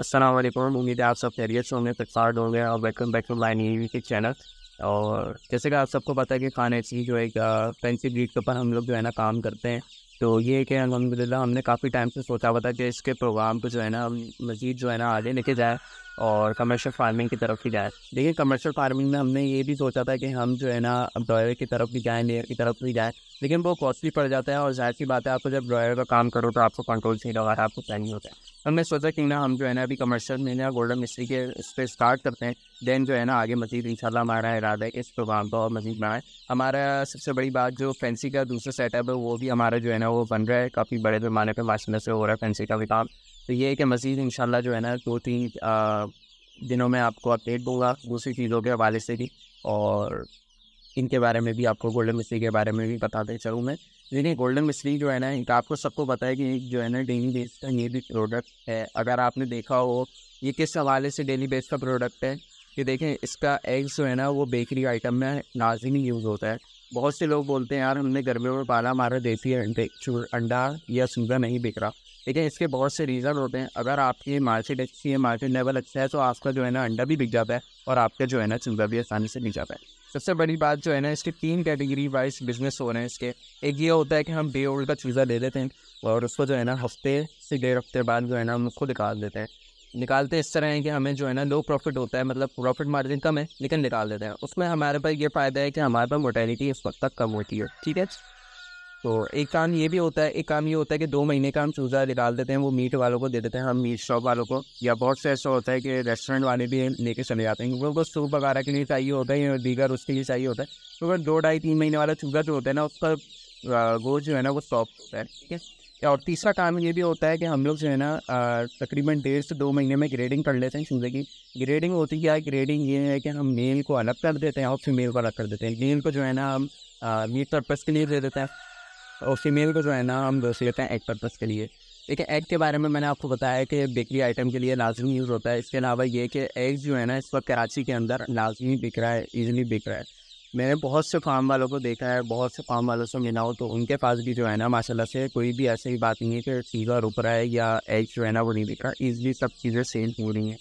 असलम उम्मीद है आप सब खैरियत से होंगे फिक्सार्ड होंगे और welcome back to line E के चैनल और जैसे कि आप सबको पता है कि खाने ऐसी जो एक फैंसी ब्रीड के ऊपर हम लोग जो है ना काम करते हैं तो ये कि अलहमदिल्ला हमने काफ़ी टाइम से सोचा हुआ था कि इसके प्रोग्राम को जो है ना हम मज़ीद जो है ना आगे लेके जाए और कमर्शियल फार्मिंग की तरफ ही जाए लेकिन कमर्शियल फार्मिंग में हमने ये भी सोचा था कि हम जो है ना ड्रॉयर की तरफ भी जाएँ लेयर की तरफ भी जाएँ लेकिन वो कॉस्टली पड़ जाता है और जाहिर सी बात है आपको जब ड्रॉयर का काम करो तो आपको कंट्रोल सही लगा आपको प्लान होता है हमने सोचा कि ना हम जो है ना अभी कमर्शियल में ना गोल्डन मिस्ट्री के इस पर स्टार्ट करते हैं दैन जो है ना आगे मजीद शाला हमारा इरादा है कि इस प्रोग्राम को और मजीद बनाएं हमारा सबसे बड़ी बात जो फैंसी का दूसरा सेटअप है वो भी हमारा जो है ना वो बन रहा है काफ़ी बड़े पैमाने पर माशाला से हो रहा है फैंसी का भी काम तो ये है कि मजीद इन जो है ना दो तीन दिनों में आपको अपडेट दूंगा दूसरी चीज़ों के हवाले से भी और इनके बारे में भी आपको गोल्डन मिस्त्री के बारे में भी बताते चलूँ मैं लेकिन गोल्डन मिस्त्री जो है ना एक तो आपको सबको पता है कि एक जो है ना डेली बेस का ये भी प्रोडक्ट है अगर आपने देखा हो ये किस हवाले से डेली बेस का प्रोडक्ट है कि देखें इसका एग्स जो है ना वो बेकरी आइटम में लाजिम यूज़ होता है बहुत से लोग बोलते हैं यार हमने गर्मियों में पाला हमारा देसी अंडे अंडा या सूदा नहीं बिक रहा लेकिन इसके बहुत से रीज़न होते हैं अगर आपकी मार्केट अच्छी है मार्केट लेवल अच्छा है तो आपका जो है ना अंडा भी बिक जाता है और आपका जो है ना चूजा भी आसानी से बिक जाता है सबसे बड़ी बात जो है ना इसके तीन कैटेगरी वाइज बिजनेस हो रहे हैं इसके एक ये होता है कि हम डे ओल्ड का चूज़ा ले लेते हैं और उसको जो है ना हफ्ते से डेढ़ हफ्ते बाद जो है ना हम उसको निकाल देते हैं निकालते इस तरह हैं कि हमें जो है ना लो प्रॉफिट होता है मतलब प्रॉफिट मार्जिन कम है लेकिन निकाल देते हैं उसमें हमारे पास ये फ़ायदा है कि हमारे पास मोटेलिटी इस वक्त तक कम होती है ठीक है तो एक काम ये भी होता है एक काम ये होता है कि दो महीने का हम चूज़ा निकाल देते हैं वो मीट वालों को दे देते हैं हम मीट शॉप वालों को या बहुत से ऐसा होता है कि रेस्टोरेंट वाले भी लेके चले जाते हैं क्योंकि उनको सूप वगैरह के लिए चाहिए होता है या दीगर उसके लिए चाहिए होता है क्योंकि तो दो ढाई तीन महीने वाला चूज़ा जो होता है ना उसका वो जो है ना वो स्टॉप होता है ठीक है और तीसरा काम ये भी होता है कि हम लोग जो है ना तकरीबन डेढ़ से दो महीने में ग्रेडिंग कर लेते हैं चूज़े की ग्रेडिंग होती क्या है ग्रेडिंग ये है कि हम मेल को अलग कर देते हैं और फीमेल को अलग कर देते हैं मेल को जो है ना हम मीट पर्पज़ के लिए दे देते हैं और फीमेल को जो है ना हम दोस्त लेते हैं एग पर्पज़ के लिए देखिए एग के बारे में मैंने आपको बताया कि बेकरी आइटम के लिए लाजमी यूज़ होता है इसके अलावा ये कि एग जो है ना इस वक्त कराची के अंदर लाजमी बिक रहा है ईज़िली बिक रहा है मैंने बहुत से फार्म वालों को देखा है बहुत से फार्म वालों से मिला हो तो उनके पास भी जो है ना माशाल्लाह से कोई भी ऐसी बात नहीं है कि सीधा रुक रहा है या एग जो है ना वो नहीं बिक रहा ईज़िली सब चीज़ें सेल हो रही हैं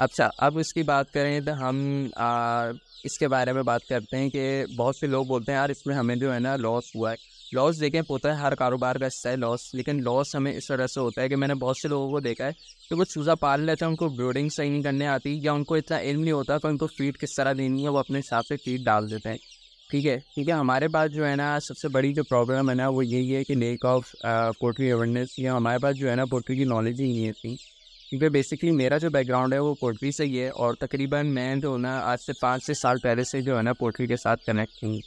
अच्छा अब इसकी बात करें तो हम आ, इसके बारे में बात करते हैं कि बहुत से लोग बोलते हैं यार इसमें हमें जो है ना लॉस हुआ है लॉस देखें पोता है हर कारोबार का हिस्सा है लॉस लेकिन लॉस हमें इस तरह से होता है कि मैंने बहुत से लोगों को देखा है कि वो चूज़ा पाल लेते हैं उनको ब्रीडिंग सही नहीं करने आती या उनको इतना इल्म नहीं होता तो उनको फीड किस तरह देनी है वो अपने हिसाब से फीड डाल देते हैं ठीक है ठीक है हमारे पास जो है ना सबसे बड़ी जो प्रॉब्लम है ना वो यही है कि लेक ऑफ पोल्ट्री अवेयरनेस या हमारे पास जो है ना पोल्ट्री की नॉलेज ही नहीं है क्योंकि बेसिकली मेरा जो बैकग्राउंड है वो पोट्री से ही है और तकरीबन मैं जो ना आज से पाँच से साल पहले से जो है ना पोट्री के साथ कनेक्ट हूँ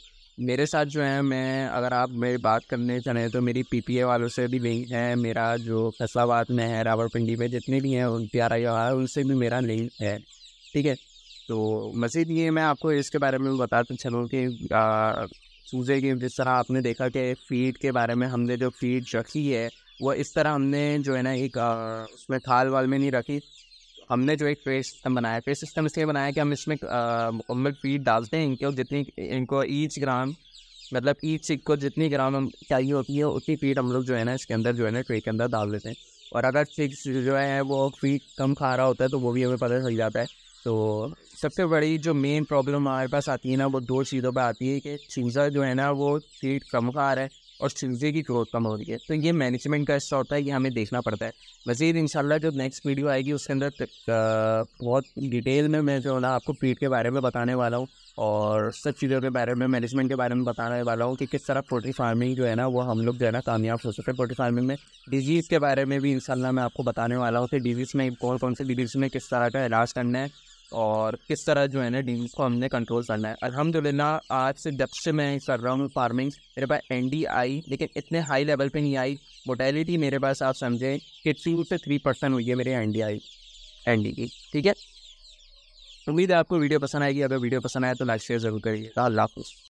मेरे साथ जो है मैं अगर आप मेरी बात करने चाहें तो मेरी ए वालों से भी लिंक है मेरा जो फैसलाबाद में है रावलपिंडी में जितने भी हैं उन प्यारा आर है उनसे भी मेरा लिंक है ठीक है तो मज़ीद ये मैं आपको इसके बारे में बताता तो चलूँ कि चूज़े की जिस तरह आपने देखा कि फीड के बारे में हमने जो फीड रखी है वो इस तरह हमने जो है ना एक उसमें थाल वाल में नहीं रखी हमने जो एक पे सिस्टम बनाया पे सिस्टम इसलिए बनाया कि हम इसमें मुकम्मल फीड डालते हैं इनके जितनी इनको ईच ग्राम मतलब ईच सिक को जितनी ग्राम हम चाहिए होती है उतनी फीड हम लोग जो है ना इसके अंदर जो है ना ट्रे के अंदर डाल देते हैं और अगर सिक्स जो है वो फीड कम खा रहा होता है तो वो भी हमें पता चल जाता है तो सबसे बड़ी जो मेन प्रॉब्लम हमारे पास आती है ना वो दो चीज़ों पर आती है कि चूज़ा जो है ना वो फीड कम खा रहा है और चीज़ें की ग्रोथ कम हो रही है तो ये मैनेजमेंट का हिस्सा होता है ये हमें देखना पड़ता है मज़ीद इन जो नेक्स्ट वीडियो आएगी उसके अंदर बहुत डिटेल में मैं जो है ना आपको पीठ के बारे में बताने वाला हूँ और सब चीज़ों के बारे में मैनेजमेंट के बारे में बताने वाला हूँ कि किस तरह पोल्ट्री फार्मिंग जो है ना वो हम लोग जो है ना कामयाब हो सकते हैं पोल्ट्री फार्मिंग में डिजीज़ के बारे में भी इन मैं आपको बताने वाला हूँ कि डिजीज़ में कौन कौन से डिजीज़ में किस तरह का इलाज करना है और किस तरह जो है ना डीम्स को हमने कंट्रोल करना है अलहमदिल्ला आज से जब से मैं कर रहा हूँ फार्मिंग मेरे पास एन डी आई लेकिन इतने हाई लेवल पे नहीं आई मोटेलिटी मेरे पास आप समझें कि टू से थ्री परसेंट हुई है मेरे N D I N D की ठीक है उम्मीद है आपको वीडियो पसंद आएगी अगर वीडियो पसंद आए तो लाइक शेयर जरूर करिएगा अल्लाह हाफ़